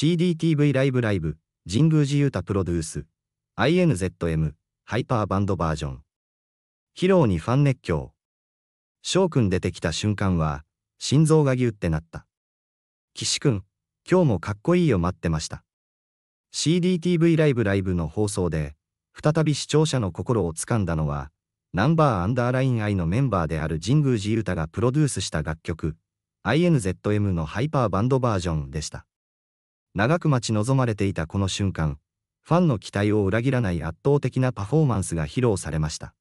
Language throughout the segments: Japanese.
CDTV ライブライブ、神宮寺ユータプロデュース、INZM、ハイパーバンドバージョン。披露にファン熱狂。翔くん出てきた瞬間は、心臓がギュってなった。岸くん、今日もかっこいいよ待ってました。CDTV ライブライブの放送で、再び視聴者の心をつかんだのは、ナンバーアンダーライン愛のメンバーである神宮寺ユータがプロデュースした楽曲、INZM のハイパーバンドバージョンでした。長く待ち望まれていたこの瞬間、ファンの期待を裏切らない圧倒的なパフォーマンスが披露されました。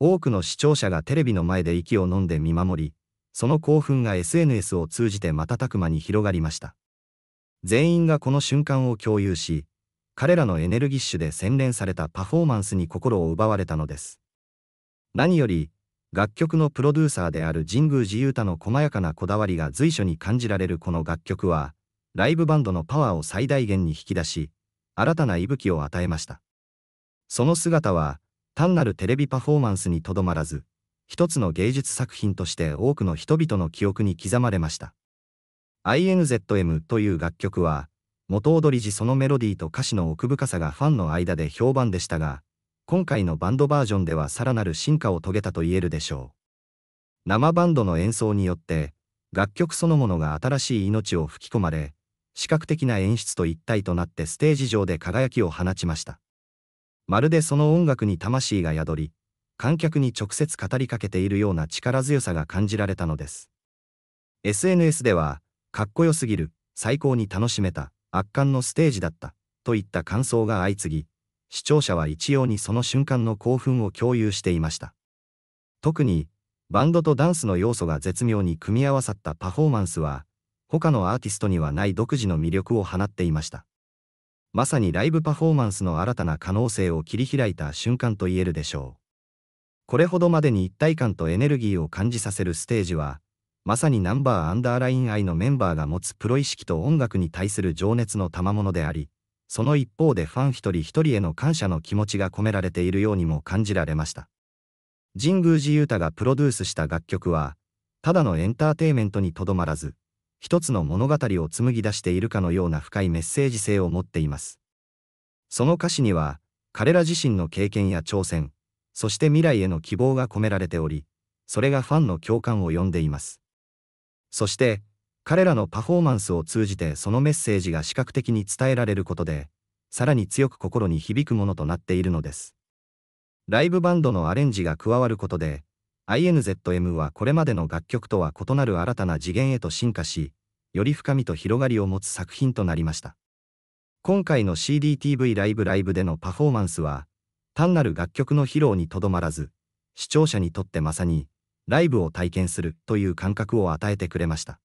多くの視聴者がテレビの前で息を飲んで見守り、その興奮が SNS を通じて瞬く間に広がりました。全員がこの瞬間を共有し、彼らのエネルギッシュで洗練されたパフォーマンスに心を奪われたのです。何より、楽曲のプロデューサーである神宮寺勇太の細やかなこだわりが随所に感じられるこの楽曲は、ライブバンドのパワーを最大限に引き出し、新たな息吹を与えました。その姿は、単なるテレビパフォーマンスにとどまらず、一つの芸術作品として多くの人々の記憶に刻まれました。INZM という楽曲は、元踊り時そのメロディーと歌詞の奥深さがファンの間で評判でしたが、今回のバンドバージョンではさらなる進化を遂げたと言えるでしょう。生バンドの演奏によって、楽曲そのものが新しい命を吹き込まれ、視覚的な演出と一体となってステージ上で輝きを放ちました。まるでその音楽に魂が宿り、観客に直接語りかけているような力強さが感じられたのです。SNS では、かっこよすぎる、最高に楽しめた、圧巻のステージだった、といった感想が相次ぎ、視聴者は一様にその瞬間の興奮を共有していました。特に、バンドとダンスの要素が絶妙に組み合わさったパフォーマンスは、他のアーティストにはない独自の魅力を放っていました。まさにライブパフォーマンスの新たな可能性を切り開いた瞬間と言えるでしょう。これほどまでに一体感とエネルギーを感じさせるステージは、まさにナンバーアンダーライン愛のメンバーが持つプロ意識と音楽に対する情熱の賜物であり、その一方でファン一人一人への感謝の気持ちが込められているようにも感じられました。神宮寺勇太がプロデュースした楽曲は、ただのエンターテイメントにとどまらず、一つの物語を紡ぎ出しているかのような深いメッセージ性を持っています。その歌詞には、彼ら自身の経験や挑戦、そして未来への希望が込められており、それがファンの共感を呼んでいます。そして、彼らのパフォーマンスを通じてそのメッセージが視覚的に伝えられることで、さらに強く心に響くものとなっているのです。ライブバンドのアレンジが加わることで、INZM はこれまでの楽曲とは異なる新たな次元へと進化し、より深みと広がりを持つ作品となりました。今回の CDTV ライブライブでのパフォーマンスは、単なる楽曲の披露にとどまらず、視聴者にとってまさに、ライブを体験するという感覚を与えてくれました。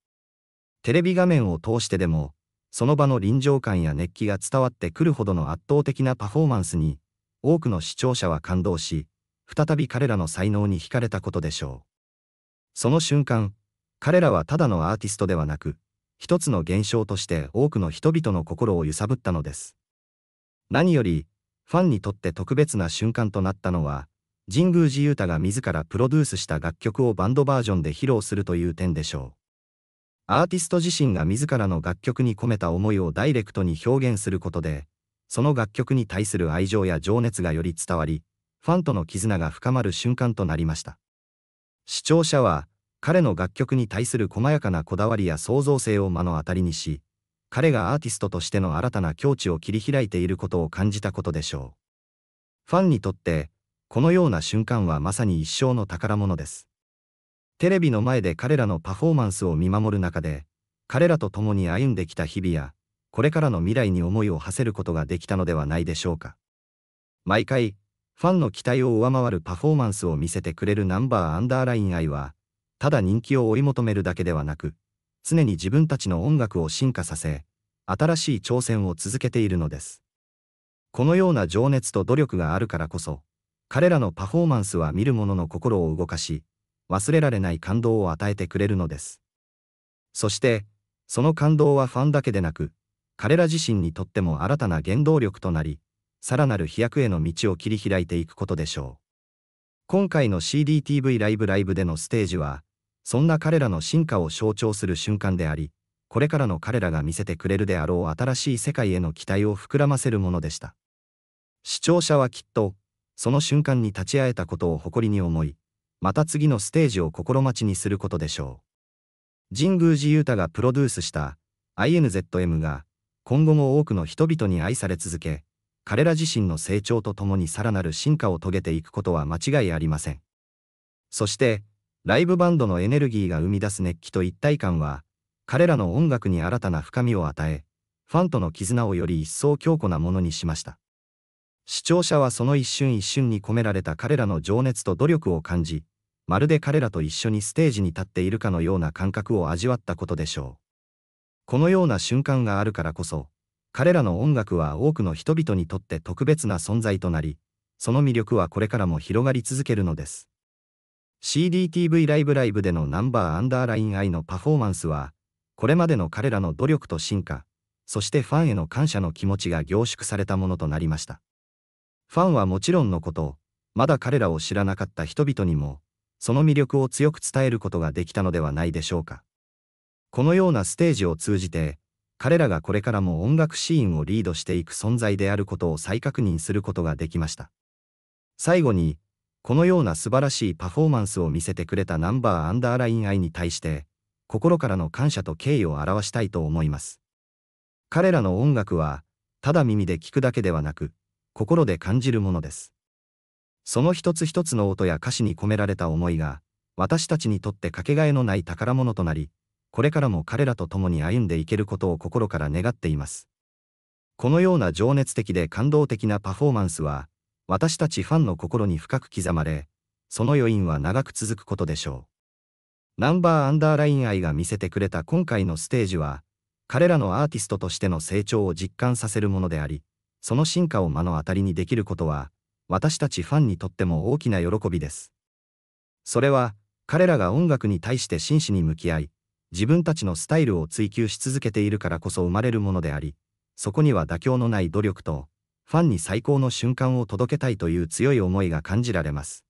テレビ画面を通してでも、その場の臨場感や熱気が伝わってくるほどの圧倒的なパフォーマンスに、多くの視聴者は感動し、再び彼らの才能に惹かれたことでしょう。その瞬間、彼らはただのアーティストではなく、一つの現象として多くの人々の心を揺さぶったのです。何より、ファンにとって特別な瞬間となったのは、神宮寺勇太が自らプロデュースした楽曲をバンドバージョンで披露するという点でしょう。アーティスト自身が自らの楽曲に込めた思いをダイレクトに表現することで、その楽曲に対する愛情や情熱がより伝わり、ファンとの絆が深まる瞬間となりました。視聴者は、彼の楽曲に対する細やかなこだわりや創造性を目の当たりにし、彼がアーティストとしての新たな境地を切り開いていることを感じたことでしょう。ファンにとって、このような瞬間はまさに一生の宝物です。テレビの前で彼らのパフォーマンスを見守る中で、彼らと共に歩んできた日々や、これからの未来に思いを馳せることができたのではないでしょうか。毎回、ファンの期待を上回るパフォーマンスを見せてくれるナンバーアンダーライン愛は、ただ人気を追い求めるだけではなく、常に自分たちの音楽を進化させ、新しい挑戦を続けているのです。このような情熱と努力があるからこそ、彼らのパフォーマンスは見る者の心を動かし、忘れられない感動を与えてくれるのです。そして、その感動はファンだけでなく、彼ら自身にとっても新たな原動力となり、さらなる飛躍への道を切り開いていくことでしょう。今回の CDTV ライブライブでのステージは、そんな彼らの進化を象徴する瞬間であり、これからの彼らが見せてくれるであろう新しい世界への期待を膨らませるものでした。視聴者はきっと、その瞬間に立ち会えたことを誇りに思い、また次のステージを心待ちにすることでしょう。神宮寺雄太がプロデュースした INZM が、今後も多くの人々に愛され続け、彼ら自身の成長とともにさらなる進化を遂げていくことは間違いありません。そして、ライブバンドのエネルギーが生み出す熱気と一体感は、彼らの音楽に新たな深みを与え、ファンとの絆をより一層強固なものにしました。視聴者はその一瞬一瞬に込められた彼らの情熱と努力を感じ、まるで彼らと一緒にステージに立っているかのような感覚を味わったことでしょう。このような瞬間があるからこそ、彼らの音楽は多くの人々にとって特別な存在となり、その魅力はこれからも広がり続けるのです。CDTV ライブライブでのナンバーアンダーライン I のパフォーマンスは、これまでの彼らの努力と進化、そしてファンへの感謝の気持ちが凝縮されたものとなりました。ファンはもちろんのこと、まだ彼らを知らなかった人々にも、その魅力を強く伝えることができたのではないでしょうか。このようなステージを通じて、彼らがこれからも音楽シーンをリードしていく存在であることを再確認することができました。最後に、このような素晴らしいパフォーマンスを見せてくれたナンバーアンダーライン愛に対して、心からの感謝と敬意を表したいと思います。彼らの音楽は、ただ耳で聞くだけではなく、心で感じるものです。その一つ一つの音や歌詞に込められた思いが、私たちにとってかけがえのない宝物となり、これからも彼らと共に歩んでいけることを心から願っています。このような情熱的で感動的なパフォーマンスは、私たちファンの心に深く刻まれ、その余韻は長く続くことでしょう。ナンバーアンダーライン愛が見せてくれた今回のステージは、彼らのアーティストとしての成長を実感させるものであり、その進化を目の当たりにできることは、私たちファンにとっても大きな喜びです。それは、彼らが音楽に対して真摯に向き合い、自分たちのスタイルを追求し続けているからこそ生まれるものであり、そこには妥協のない努力と、ファンに最高の瞬間を届けたいという強い思いが感じられます。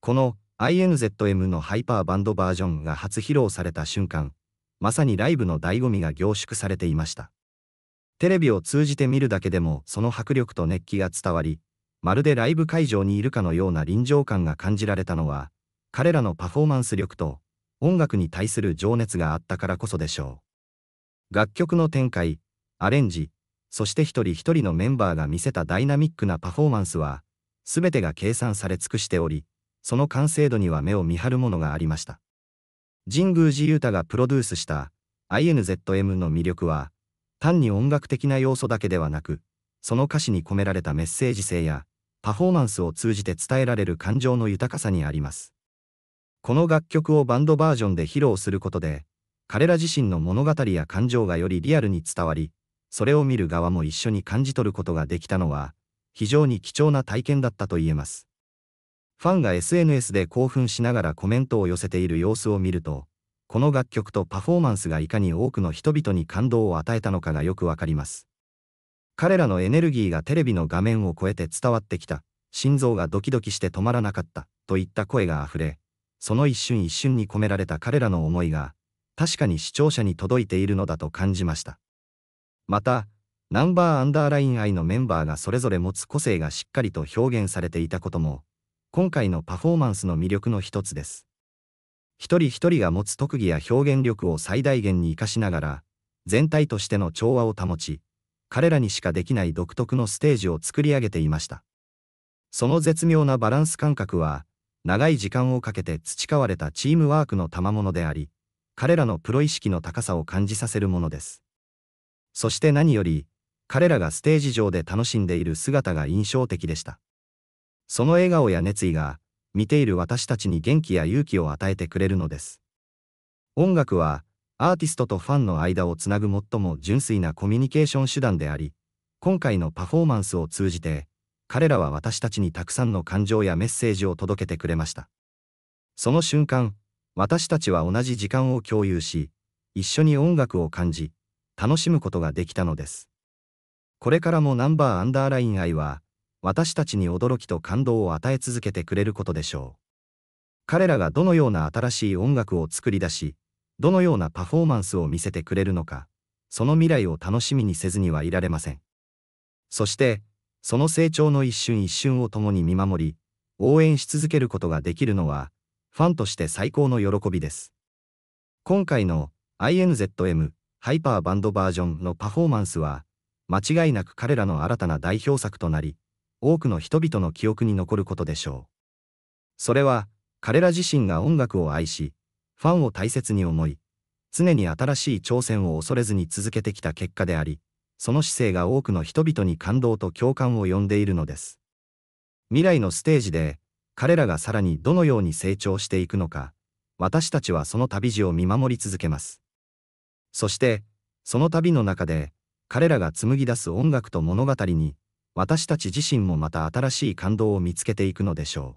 この INZM のハイパーバンドバージョンが初披露された瞬間、まさにライブの醍醐味が凝縮されていました。テレビを通じて見るだけでもその迫力と熱気が伝わり、まるでライブ会場にいるかのような臨場感が感じられたのは、彼らのパフォーマンス力と音楽に対する情熱があったからこそでしょう。楽曲の展開、アレンジ、そして一人一人のメンバーが見せたダイナミックなパフォーマンスは、全てが計算され尽くしており、その完成度には目を見張るものがありました。神宮寺勇太がプロデュースした INZM の魅力は、単に音楽的な要素だけではなく、その歌詞に込められたメッセージ性や、パフォーマンスを通じて伝えられる感情の豊かさにあります。この楽曲をバンドバージョンで披露することで、彼ら自身の物語や感情がよりリアルに伝わり、それを見る側も一緒に感じ取ることができたのは、非常に貴重な体験だったと言えます。ファンが SNS で興奮しながらコメントを寄せている様子を見ると、この楽曲とパフォーマンスがいかに多くの人々に感動を与えたのかがよくわかります。彼らのエネルギーがテレビの画面を超えて伝わってきた、心臓がドキドキして止まらなかった、といった声があふれ、その一瞬一瞬に込められた彼らの思いが、確かに視聴者に届いているのだと感じました。また、ナンバーアンダーライン愛のメンバーがそれぞれ持つ個性がしっかりと表現されていたことも、今回のパフォーマンスの魅力の一つです。一人一人が持つ特技や表現力を最大限に活かしながら、全体としての調和を保ち、彼らにしかできない独特のステージを作り上げていました。その絶妙なバランス感覚は、長い時間をかけて培われたチームワークの賜物であり、彼らのプロ意識の高さを感じさせるものです。そして何より、彼らがステージ上で楽しんでいる姿が印象的でした。その笑顔や熱意が、見ている私たちに元気や勇気を与えてくれるのです。音楽は、アーティストとファンの間をつなぐ最も純粋なコミュニケーション手段であり、今回のパフォーマンスを通じて、彼らは私たちにたくさんの感情やメッセージを届けてくれました。その瞬間、私たちは同じ時間を共有し、一緒に音楽を感じ、楽しむことができたのです。これからもナンバーアンダーライン愛は、私たちに驚きと感動を与え続けてくれることでしょう。彼らがどのような新しい音楽を作り出し、どのようなパフォーマンスを見せてくれるのか、その未来を楽しみにせずにはいられません。そして、その成長の一瞬一瞬を共に見守り、応援し続けることができるのは、ファンとして最高の喜びです。今回の INZM ハイパーバンドバージョンのパフォーマンスは、間違いなく彼らの新たな代表作となり、多くの人々の記憶に残ることでしょう。それは、彼ら自身が音楽を愛し、ファンを大切に思い、常に新しい挑戦を恐れずに続けてきた結果であり、その姿勢が多くの人々に感動と共感を呼んでいるのです。未来のステージで、彼らがさらにどのように成長していくのか、私たちはその旅路を見守り続けます。そして、その旅の中で、彼らが紡ぎ出す音楽と物語に、私たち自身もまた新しい感動を見つけていくのでしょう。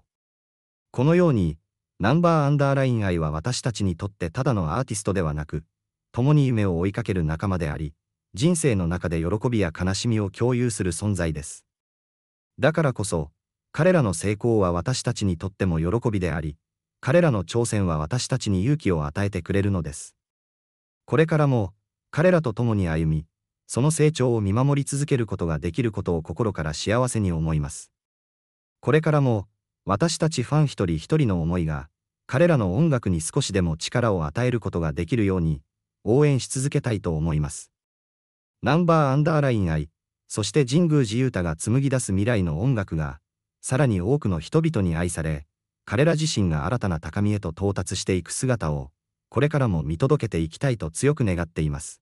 このように、ナンバーアンダーライン愛は私たちにとってただのアーティストではなく、共に夢を追いかける仲間であり、人生の中で喜びや悲しみを共有する存在です。だからこそ、彼らの成功は私たちにとっても喜びであり、彼らの挑戦は私たちに勇気を与えてくれるのです。これからも、彼らと共に歩み、その成長を見守り続けることができることを心から幸せに思います。これからも、私たちファン一人一人の思いが、彼らの音楽に少しでも力を与えることができるように、応援し続けたいと思います。ナンバーアンダーライン愛、そして神宮寺勇太が紡ぎ出す未来の音楽が、さらに多くの人々に愛され、彼ら自身が新たな高みへと到達していく姿を、これからも見届けていきたいと強く願っています。